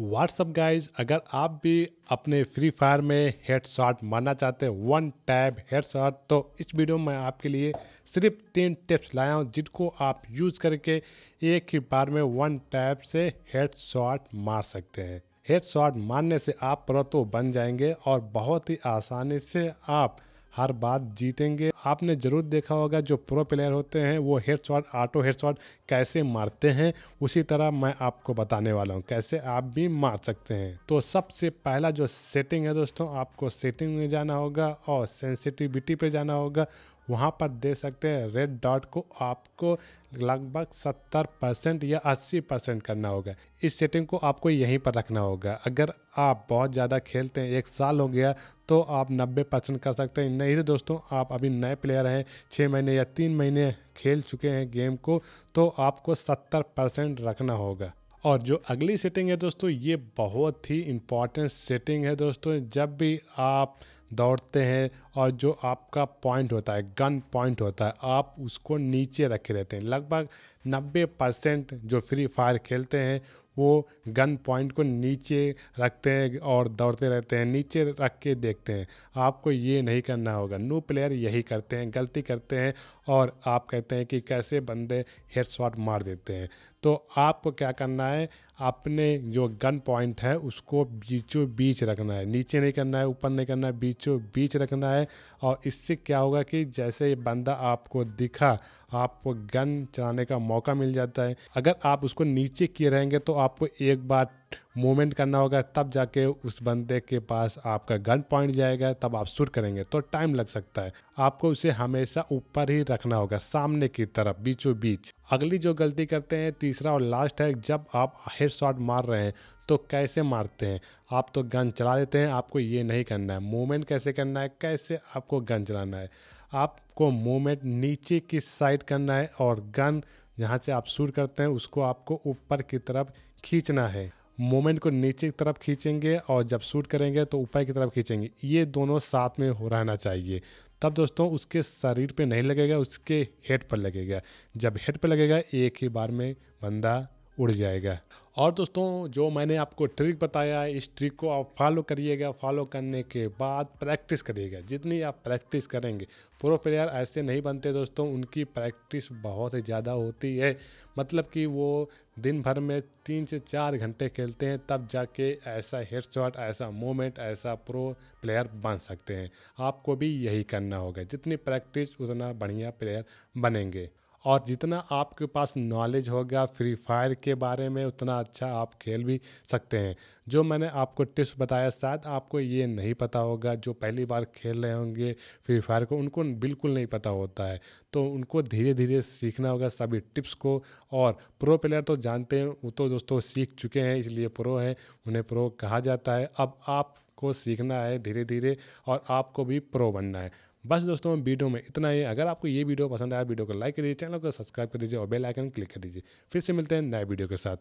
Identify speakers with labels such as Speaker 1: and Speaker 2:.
Speaker 1: what's up guys अगर आप भी अपने फ्री फायर में हेड शॉट मारना चाहते हैं वन टैब हेड शॉट तो इस वीडियो में आपके लिए सिर्फ तीन टिप्स लाया हूँ जिनको आप यूज़ करके एक ही बार में वन टैब से हेड शॉट मार सकते हैं हेड शॉट मारने से आप प्रोतो बन जाएंगे और बहुत ही आसानी से आप हर बात जीतेंगे आपने ज़रूर देखा होगा जो प्रो प्लेयर होते हैं वो head shot auto head shot कैसे मारते हैं उसी तरह मैं आपको बताने वाला हूँ कैसे आप भी मार सकते हैं तो सबसे पहला जो सेटिंग है दोस्तों आपको सेटिंग में जाना होगा और सेंसिटिविटी पे जाना होगा वहाँ पर दे सकते हैं रेड डॉट को आपको लगभग 70 परसेंट या 80 परसेंट करना होगा इस सेटिंग को आपको यहीं पर रखना होगा अगर आप बहुत ज़्यादा खेलते हैं एक साल हो गया तो आप 90 परसेंट कर सकते हैं नहीं तो दोस्तों आप अभी नए प्लेयर हैं छः महीने या तीन महीने खेल चुके हैं गेम को तो आपको सत्तर परसेंट रखना होगा और जो अगली सेटिंग है दोस्तों ये बहुत ही इम्पॉर्टेंट सेटिंग है दोस्तों जब भी आप दौड़ते हैं और जो आपका पॉइंट होता है गन पॉइंट होता है आप उसको नीचे रखे रहते हैं लगभग 90 परसेंट जो फ्री फायर खेलते हैं वो गन पॉइंट को नीचे रखते हैं और दौड़ते रहते हैं नीचे रख के देखते हैं आपको ये नहीं करना होगा न्यू प्लेयर यही करते हैं गलती करते हैं और आप कहते हैं कि कैसे बंदे हेड शॉट मार देते हैं तो आपको क्या करना है अपने जो गन पॉइंट है उसको बीचों बीच रखना है नीचे नहीं करना है ऊपर नहीं करना है बीचों बीच रखना है और इससे क्या होगा कि जैसे ये बंदा आपको दिखा आपको गन चलाने का मौका मिल जाता है अगर आप उसको नीचे किए रहेंगे तो आपको एक बार मूवमेंट करना होगा तब जाके उस बंदे के पास आपका गन पॉइंट जाएगा तब आप शूट करेंगे तो टाइम लग सकता है आपको उसे हमेशा ऊपर ही रखना होगा सामने की तरफ बीचों बीच अगली जो गलती करते हैं तीसरा और लास्ट है जब आप हेड शॉट मार रहे हैं तो कैसे मारते हैं आप तो गन चला लेते हैं आपको ये नहीं करना है मूवमेंट कैसे करना है कैसे आपको गन चलाना है आपको मूवमेंट नीचे की साइड करना है और गन जहाँ से आप शूट करते हैं उसको आपको ऊपर की तरफ खींचना है मोमेंट को नीचे की तरफ खींचेंगे और जब शूट करेंगे तो ऊपर की तरफ खींचेंगे ये दोनों साथ में हो रहना चाहिए तब दोस्तों उसके शरीर पे नहीं लगेगा उसके हेड पर लगेगा जब हेड पर लगेगा एक ही बार में बंदा उड़ जाएगा और दोस्तों जो मैंने आपको ट्रिक बताया इस ट्रिक को आप फॉलो करिएगा फॉलो करने के बाद प्रैक्टिस करिएगा जितनी आप प्रैक्टिस करेंगे प्रो प्लेयर ऐसे नहीं बनते दोस्तों उनकी प्रैक्टिस बहुत ही ज़्यादा होती है मतलब कि वो दिन भर में तीन से चार घंटे खेलते हैं तब जाके ऐसा हेड शॉट ऐसा मोमेंट ऐसा प्रो प्लेयर बन सकते हैं आपको भी यही करना होगा जितनी प्रैक्टिस उतना बढ़िया प्लेयर बनेंगे और जितना आपके पास नॉलेज होगा फ्री फायर के बारे में उतना अच्छा आप खेल भी सकते हैं जो मैंने आपको टिप्स बताया शायद आपको ये नहीं पता होगा जो पहली बार खेल रहे होंगे फ्री फायर को उनको बिल्कुल नहीं पता होता है तो उनको धीरे धीरे सीखना होगा सभी टिप्स को और प्रो प्लेयर तो जानते हैं वो तो दोस्तों सीख चुके हैं इसलिए प्रो हैं उन्हें प्रो कहा जाता है अब आप को सीखना है धीरे धीरे और आपको भी प्रो बनना है बस दोस्तों वीडियो में इतना ही अगर आपको ये वीडियो पसंद आया वीडियो को लाइक कर दीजिए चैनल को सब्सक्राइब कर दीजिए और बेल आइकन क्लिक कर दीजिए फिर से मिलते हैं नए वीडियो के साथ